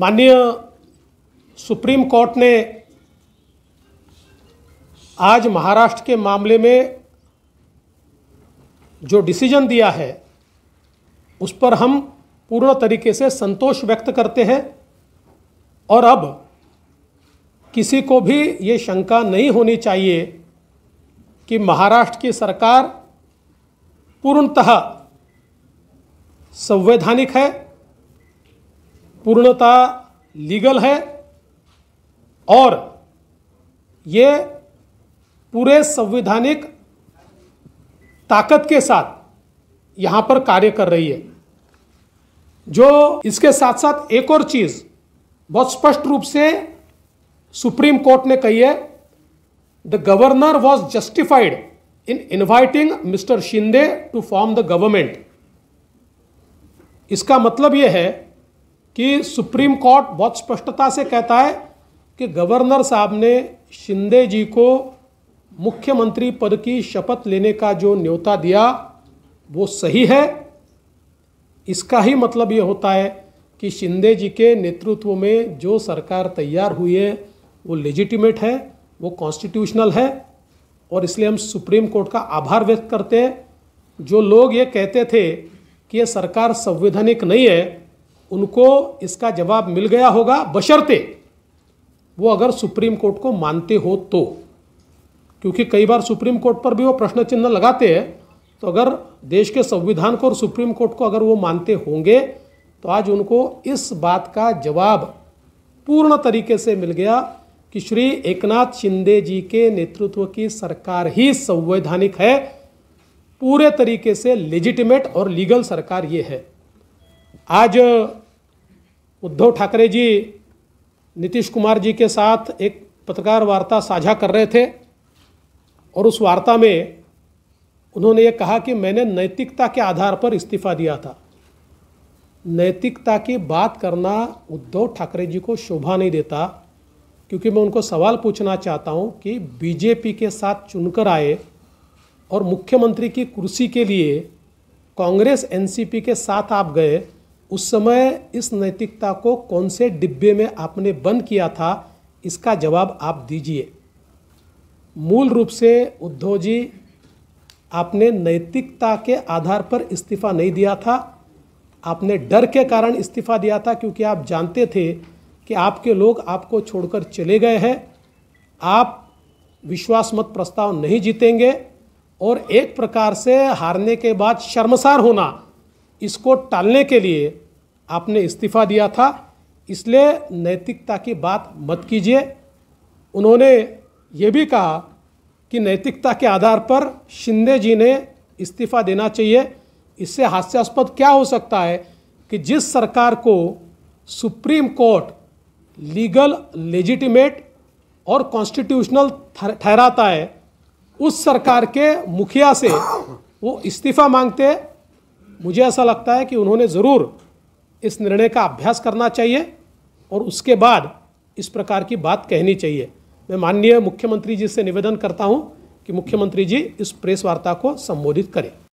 माननीय supreme court ने आज महाराष्ट्र के मामले में जो डिसीजन दिया है उस पर हम पूर्ण तरीके से संतोष व्यक्त करते हैं और अब किसी को भी ये शंका नहीं होनी चाहिए कि महाराष्ट्र की सरकार पूर्णतः संवैधानिक है पूर्णता लीगल है और ये पूरे संवैधानिक ताकत के साथ यहाँ पर कार्य कर रही है जो इसके साथ साथ एक और चीज़ बहुत स्पष्ट रूप से सुप्रीम कोर्ट ने कही है the governor was justified in inviting mister Shinde to form the government इसका मतलब यह है कि सुप्रीम कोर्ट बहुत स्पष्टता से कहता है कि गवर्नर साहब ने शिंदे जी को मुख्यमंत्री पद की शपथ लेने का जो न्योता दिया वो सही है इसका ही मतलब ये होता है कि शिंदे जी के नेतृत्व में जो सरकार तैयार हुई है वो लेजिटिमेट है वो कॉन्स्टिट्यूशनल है और इसलिए हम सुप्रीम कोर्ट का आभार व्यक्त करते हैं जो लोग ये कहते थे कि ये सरकार संवैधानिक नहीं है उनको इसका जवाब मिल गया होगा बशर्ते वो अगर सुप्रीम कोर्ट को मानते हो तो क्योंकि कई बार सुप्रीम कोर्ट पर भी वो प्रश्न चिन्ह लगाते हैं तो अगर देश के संविधान को और सुप्रीम कोर्ट को अगर वो मानते होंगे तो आज उनको इस बात का जवाब पूर्ण तरीके से मिल गया कि श्री एकनाथ शिंदे जी के नेतृत्व की सरकार ही संवैधानिक है पूरे तरीके से लेजिटिमेट और लीगल सरकार ये है आज उद्धव ठाकरे जी नीतीश कुमार जी के साथ एक पत्रकार वार्ता साझा कर रहे थे और उस वार्ता में उन्होंने ये कहा कि मैंने नैतिकता के आधार पर इस्तीफा दिया था नैतिकता की बात करना उद्धव ठाकरे जी को शोभा नहीं देता क्योंकि मैं उनको सवाल पूछना चाहता हूँ कि बीजेपी के साथ चुनकर आए और मुख्यमंत्री की कुर्सी के लिए कांग्रेस एनसीपी के साथ आप गए उस समय इस नैतिकता को कौन से डिब्बे में आपने बंद किया था इसका जवाब आप दीजिए मूल रूप से उद्धव जी आपने नैतिकता के आधार पर इस्तीफा नहीं दिया था आपने डर के कारण इस्तीफा दिया था क्योंकि आप जानते थे कि आपके लोग आपको छोड़कर चले गए हैं आप विश्वास मत प्रस्ताव नहीं जीतेंगे और एक प्रकार से हारने के बाद शर्मसार होना इसको टालने के लिए आपने इस्तीफा दिया था इसलिए नैतिकता की बात मत कीजिए उन्होंने ये भी कहा कि नैतिकता के आधार पर शिंदे जी ने इस्तीफा देना चाहिए इससे हास्यास्पद क्या हो सकता है कि जिस सरकार को सुप्रीम कोर्ट लीगल लेजिटिमेट और कॉन्स्टिट्यूशनल ठहराता है उस सरकार के मुखिया से वो इस्तीफा मांगते मुझे ऐसा लगता है कि उन्होंने ज़रूर इस निर्णय का अभ्यास करना चाहिए और उसके बाद इस प्रकार की बात कहनी चाहिए मैं माननीय मुख्यमंत्री जी से निवेदन करता हूँ कि मुख्यमंत्री जी इस प्रेस वार्ता को संबोधित करें